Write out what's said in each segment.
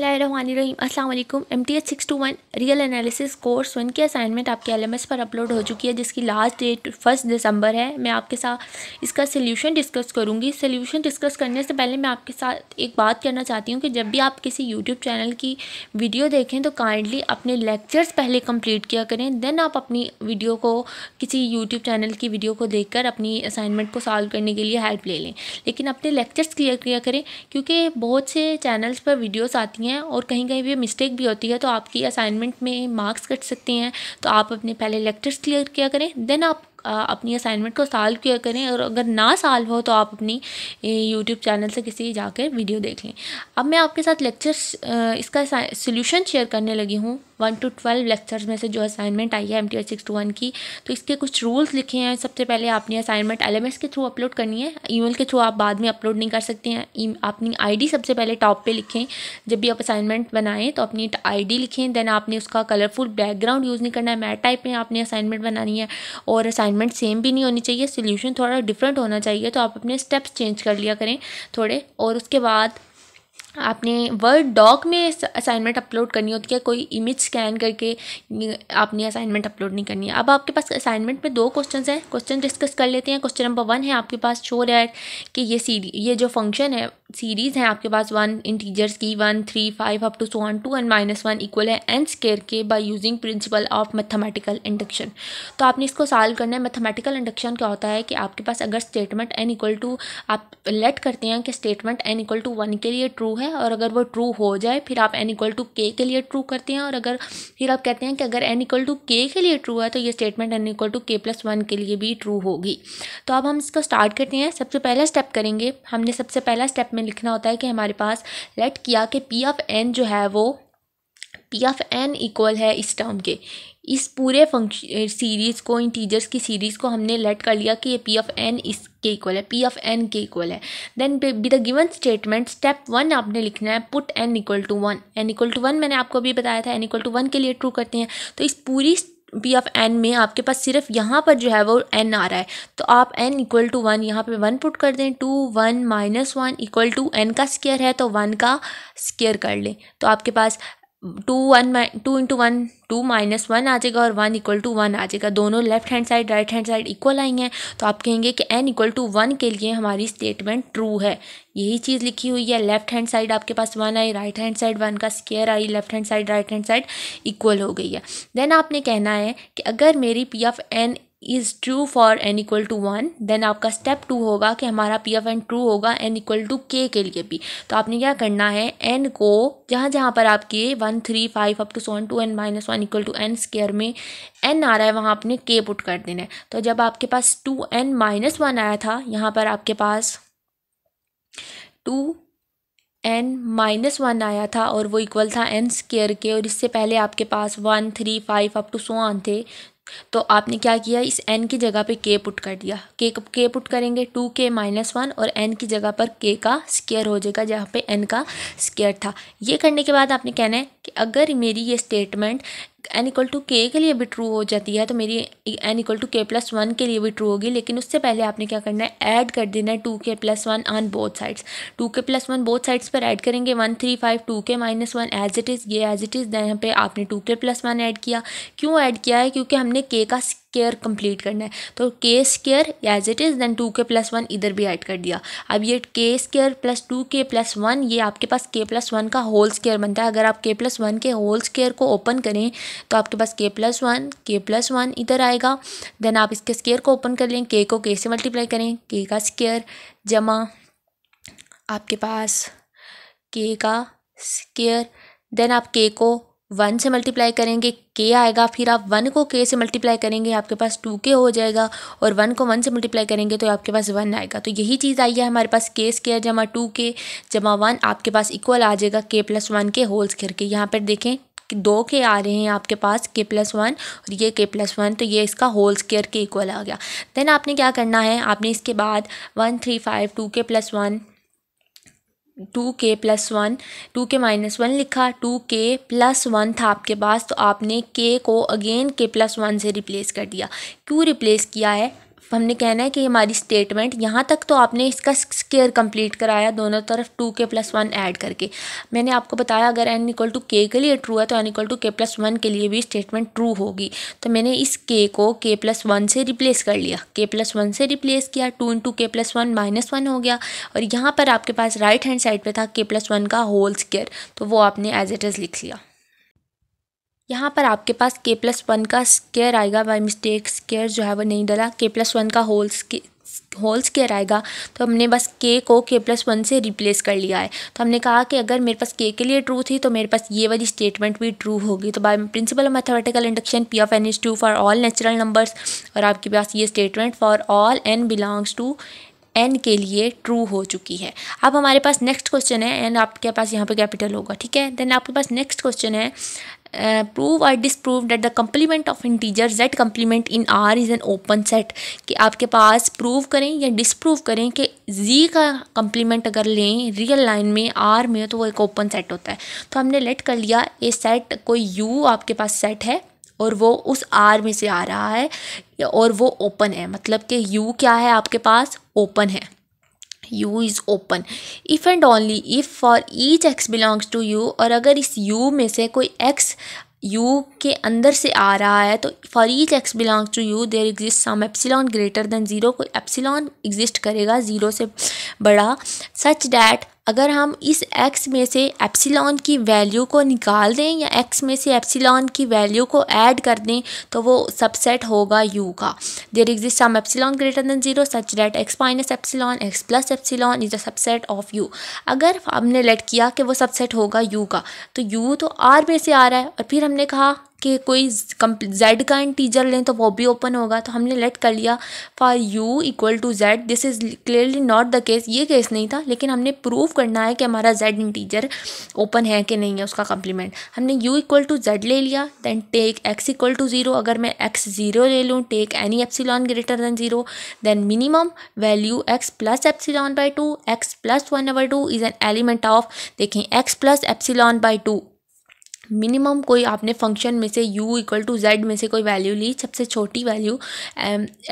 बिसमीम अल्लाम M T H six two one real analysis course one की assignment आपके एल एम एस पर अपलोड हो चुकी है जिसकी लास्ट डेट फर्स्ट दिसंबर है मैं आपके साथ इसका सोल्यूशन डिस्कस करूँगी सोल्यूशन डिस्कस करने से पहले मैं आपके साथ एक बात करना चाहती हूँ कि जब भी आप किसी यूट्यूब चैनल की वीडियो देखें तो काइंडली अपने लेक्चर्स पहले कम्प्लीट किया करें देन आप अपनी वीडियो को किसी यूट्यूब चैनल की वीडियो को देख कर अपनी असाइनमेंट को सॉल्व करने के लिए हेल्प ले लें लेकिन अपने लेक्चर्स क्लियर किया करें क्योंकि बहुत से चैनल्स पर वीडियोज़ आती होती हैं और कहीं कहीं भी मिस्टेक भी होती है तो आपकी असाइनमेंट में मार्क्स कट सकते हैं तो आप अपने पहले लेक्चर्स क्लियर किया करें देन आप आ, अपनी असाइनमेंट को सॉल्व किया करें और अगर ना सॉल्व हो तो आप अपनी यूट्यूब चैनल से किसी जाकर वीडियो देख लें अब मैं आपके साथ लेक्चर्स इसका सोल्यूशन शेयर करने लगी हूँ वन टू ट्वेल्व लेक्चर्स में से जो असाइनमेंट आई है M T H six two one की तो इसके कुछ रूल्स लिखे हैं सबसे पहले आपने असाइनमेंट एल एम एस के थ्रू अपलोड करनी है ई मेल के थ्रू आप बाद में अपलोड नहीं कर सकते हैं अपनी आई डी सबसे पहले टॉप पर लिखें जब भी आप असाइनमेंट बनाएं तो अपनी आई डी लिखें देन आपने उसका कलरफुल बैकग्राउंड यूज़ नहीं करना है मैट टाइप में आपने असाइनमेंट बनानी है और असाइनमेंट सेम भी नहीं होनी चाहिए सोल्यूशन थोड़ा डिफरेंट होना चाहिए तो आप अपने स्टेप्स चेंज कर लिया करें थोड़े और उसके बाद आपने वर्ड डॉक में असाइनमेंट अपलोड करनी होती है कोई इमेज स्कैन करके आपने असाइनमेंट अपलोड नहीं करनी है अब आपके पास असाइनमेंट में दो क्वेश्चन हैं क्वेश्चन डिस्कस कर लेते हैं क्वेश्चन नंबर वन है आपके पास शोर है कि ये सीरी ये जो फंक्शन है सीरीज़ है आपके पास वन इंटीजर्स की one three five up to so on two and minus one equal है एंड स्केयर के by using principle of mathematical induction तो आपने इसको सॉल्व करना है मैथमेटिकल इंडक्शन क्या होता है कि आपके पास अगर स्टेटमेंट एन इक्वल टू आप लेट करते हैं कि statement N equal to one के लिए ट्रू है है और अगर वो ट्रू हो जाए फिर आप एन इक्वल टू के के लिए ट्रू करते हैं और अगर फिर आप कहते हैं कि अगर एन इक्वल टू के के लिए ट्रू है तो ये statement N equal to K plus one के लिए भी ट्रू होगी तो अब हम इसको स्टार्ट करते हैं सबसे पहला स्टेप करेंगे हमने सबसे पहला स्टेप में लिखना होता है कि हमारे पास लेट किया कि पी ऑफ एन जो है वो पी ऑफ एन इक्वल है इस टर्म के इस पूरे फंक्शन सीरीज़ को इन टीजर्स की सीरीज़ को हमने लेट कर लिया कि ये पी ऑफ एन इसके इक्वल है पी ऑफ एन के इक्वल है then B the given statement step one आपने लिखना है put N equal to one N equal to one मैंने आपको अभी बताया था एन इक्वल टू वन के लिए ट्रू करते हैं तो इस पूरी पी ऑफ एन में आपके पास सिर्फ यहाँ पर जो है वो एन आ रहा है तो आप एन इक्वल टू वन यहाँ पे वन पुट कर दें two one minus one equal to N का स्केयर है तो वन का स्केयर कर लें तो आपके पास two one my two into one two minus one आ जाएगा और वन इक्वल टू वन आ जाएगा दोनों left hand side right hand side equal आई हैं तो आप कहेंगे कि एन इक्वल टू वन के लिए हमारी स्टेटमेंट ट्रू है यही चीज़ लिखी हुई है लेफ्ट हैंड साइड आपके पास वन आई राइट हैंड साइड वन का स्केयर आई left hand side right hand side equal हो गई है देन आपने कहना है कि अगर मेरी P of N is true for N equal to one then आपका स्टेप टू होगा कि हमारा पी एफ एन ट्रू होगा एन इक्वल टू के के लिए भी तो आपने क्या करना है एन को जहाँ जहाँ पर आपके one three five up to so on two N minus one equal to N square में एन आ रहा है वहाँ आपने के पुट कर देना है तो जब आपके पास टू एन माइनस वन आया था यहाँ पर आपके पास टू एन माइनस वन आया था और वो इक्वल था एन स्केयर के और इससे पहले आपके पास one three five up to so on थे तो आपने क्या किया इस एन की जगह पे के पुट कर दिया के के पुट करेंगे टू के माइनस वन और एन की जगह पर के का स्केयर हो जाएगा जहाँ पे एन का स्केयर था ये करने के बाद आपने कहना है कि अगर मेरी ये statement N equal to K के लिए भी ट्रू हो जाती है तो मेरी N equal to K plus one के लिए भी ट्रू होगी लेकिन उससे पहले आपने क्या करना है ऐड कर देना है two K plus one on both sides two K plus one both sides पर ऐड करेंगे one three five two K minus one as it is ये एज इट इज़ यहाँ पे आपने to K plus one add किया क्यों add किया है क्योंकि हमने के का स्केयर कंप्लीट करना है तो K square as it is then two K plus one इधर भी ऐड कर दिया अब ये K square plus two K plus one ये आपके पास के प्लस वन का होल स्केयर बनता है अगर आप के प्लस वन के होल स्केयर को ओपन करें तो आपके पास K plus one K plus one इधर आएगा देन आप इसके स्केयर को ओपन कर लें के को के से मल्टीप्लाई करें के का स्केयर जमा आपके पास के का स्केयर देन आप के को वन से मल्टीप्लाई करेंगे के आएगा फिर आप वन को के से मल्टीप्लाई करेंगे आपके पास टू के हो जाएगा और वन को वन से मल्टीप्लाई करेंगे तो आपके पास वन आएगा तो यही चीज़ आई है हमारे पास के स्केयर जमा टू के जमा वन आपके पास इक्वल आ जाएगा के प्लस वन के होल्स करके यहाँ पर देखें दो के आ रहे हैं आपके पास के प्लस वन और ये के प्लस वन तो ये इसका होल स्केयर के इक्वल आ गया देन आपने क्या करना है आपने इसके बाद one three five two K plus one two K plus one two K minus one लिखा टू के प्लस वन था आपके पास तो आपने के को अगेन के प्लस वन से रिप्लेस कर दिया क्यों रिप्लेस किया है हमने कहना है कि हमारी स्टेटमेंट यहाँ तक तो आपने इसका स्केयर कंप्लीट कराया दोनों तरफ to K plus one add करके मैंने आपको बताया अगर एन इक्वल टू के के लिए ट्रू है तो N equal to K plus one के लिए भी स्टेटमेंट ट्रू होगी तो मैंने इस के को के प्लस वन से रिप्लेस कर लिया के प्लस वन से रिप्लेस किया two into K plus one minus one हो गया और यहाँ पर आपके पास राइट हैंड साइड पर था के प्लस वन का होल स्केयर तो वो आपने एज इट इज़ लिख लिया यहाँ पर आपके पास के प्लस वन का स्केयर आएगा बाई मिस्टेक स्केयर जो है वो नहीं डला के प्लस वन का होल होल स्केयर आएगा तो हमने बस के को के प्लस वन से रिप्लेस कर लिया है तो हमने कहा कि अगर मेरे पास के के लिए ट्रू थी तो मेरे पास ये वाली स्टेटमेंट भी ट्रू होगी तो by principle mathematical induction P of N is true for all natural numbers और आपके पास ये statement for all N belongs to N के लिए ट्रू हो चुकी है अब हमारे पास नेक्स्ट क्वेश्चन है एन आपके पास यहाँ पे कैपिटल होगा ठीक है देन आपके पास नेक्स्ट क्वेश्चन है prove or disprove that the complement of integer Z complement in R is an open set कि आपके पास प्रूव करें या डिसप्रूव करें कि जी का कम्प्लीमेंट अगर लें रियल लाइन में आर में तो वो एक ओपन सेट होता है तो हमने लेट कर लिया ए सेट कोई यू आपके पास सेट है और वो उस आर में से आ रहा है और वो ओपन है मतलब कि यू क्या है आपके पास ओपन है U is open if and only if for each X belongs to U और अगर इस यू में से कोई एक्स यू के अंदर से आ रहा है तो for each X belongs to U there exist some epsilon greater than zero कोई एप्सिलॉन एग्जिस्ट करेगा ज़ीरो से बड़ा सच डैट अगर हम इस एक्स में से एप्सिलॉन की वैल्यू को निकाल दें या एक्स में से एप्सिलॉन की वैल्यू को ऐड कर दें तो वो सबसेट होगा यू का there exist some epsilon greater than zero such that X minus epsilon x plus epsilon is a subset of U अगर हमने लेट किया कि वो सबसेट होगा यू का तो यू तो आर में से आ रहा है और फिर हमने कहा के कोई जेड का इंटीजर लें तो वो भी ओपन होगा तो हमने लेट कर लिया for U equal to Z this is clearly not the case ये केस नहीं था लेकिन हमने प्रूव करना है कि हमारा जेड इंटीजर ओपन है कि नहीं है उसका कम्प्लीमेंट हमने यू इक्वल टू जेड ले लिया then take X equal to zero अगर मैं एक्स ज़ीरो ले लूँ take any epsilon greater than zero then minimum value X plus epsilon by two X plus one over two is an element of देखें X plus epsilon by two minimum कोई आपने function में से u equal to Z में से कोई value ली सबसे छोटी value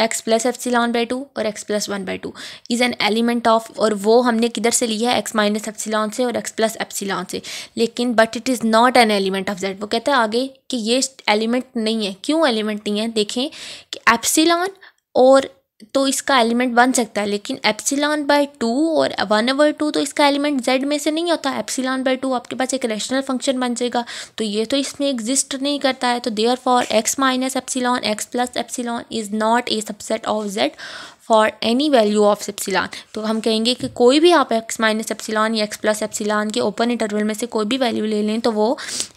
X plus epsilon by two और X plus one by two is an element of और वो हमने किधर से लिया है एक्स माइनस एफ सिलान से और एक्स प्लस एफ सिलान से लेकिन but it is not an element of Z वो कहता है आगे कि ये एलिमेंट नहीं है क्यों एलिमेंट नहीं है देखें कि लॉन और तो इसका एलिमेंट बन सकता है लेकिन एप्सिलॉन बाय टू और वन ओवर टू तो इसका एलिमेंट जेड में से नहीं होता एप्सिलॉन बाय टू आपके पास एक रेशनल फंक्शन बन जाएगा तो ये तो इसमें एग्जिस्ट नहीं करता है तो there for x minus epsilon x plus epsilon is not a subset of Z for any value of epsilon तो हम कहेंगे कि कोई भी आप एक्स माइनस एप्सिलान या एक्स प्लस एप्सिलान के ओपन इंटरवल में से कोई भी वैल्यू ले लें तो वो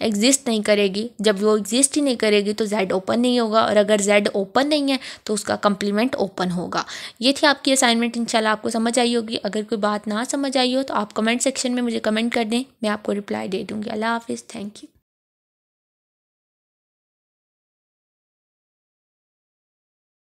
एग्जिस्ट नहीं करेगी जब वो एग्जिस्ट ही नहीं करेगी तो जेड ओपन नहीं होगा और अगर जेड ओपन नहीं है तो उसका कंप्लीमेंट ओपन होगा ये थी आपकी असाइनमेंट इंशाल्लाह आपको समझ आई होगी अगर कोई बात ना समझ आई हो तो आप कमेंट सेक्शन में मुझे कमेंट कर दें मैं आपको रिप्लाई दे दूँगी अल्लाह हाफिज़ थैंक यू